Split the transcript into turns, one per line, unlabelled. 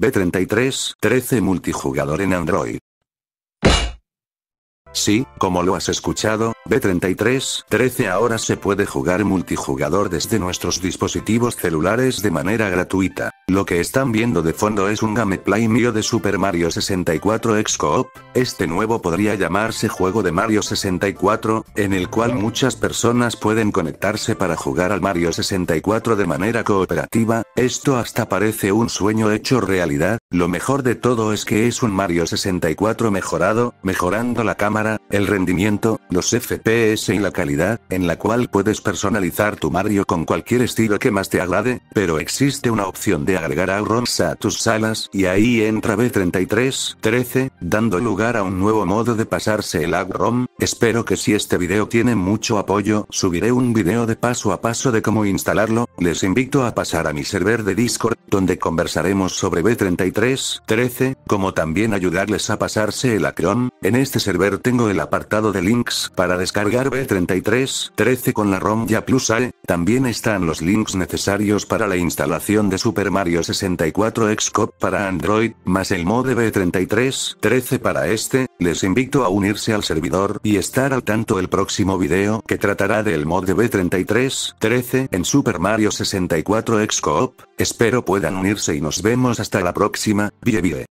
B33, 13 multijugador en Android. Sí, como lo has escuchado, B33, 13 Ahora se puede jugar multijugador desde nuestros dispositivos celulares de manera gratuita. Lo que están viendo de fondo es un gameplay mío de Super Mario 64 X coop este nuevo podría llamarse juego de Mario 64, en el cual muchas personas pueden conectarse para jugar al Mario 64 de manera cooperativa, esto hasta parece un sueño hecho realidad, lo mejor de todo es que es un Mario 64 mejorado, mejorando la cámara, el rendimiento, los efectos. PS y la calidad, en la cual puedes personalizar tu Mario con cualquier estilo que más te agrade, pero existe una opción de agregar roms a tus salas y ahí entra B33, dando lugar a un nuevo modo de pasarse el agrom, Espero que si este video tiene mucho apoyo, subiré un video de paso a paso de cómo instalarlo, les invito a pasar a mi server de Discord, donde conversaremos sobre b 3313 como también ayudarles a pasarse el acrón, en este server tengo el apartado de links para descargar B33, con la ROM ya plus AE, también están los links necesarios para la instalación de Super Mario 64 XCOP para Android, más el mod B33, 13 para este, les invito a unirse al servidor y estar al tanto el próximo video que tratará del mod de B33-13 en Super Mario 64 X Coop, espero puedan unirse y nos vemos hasta la próxima, bye bye.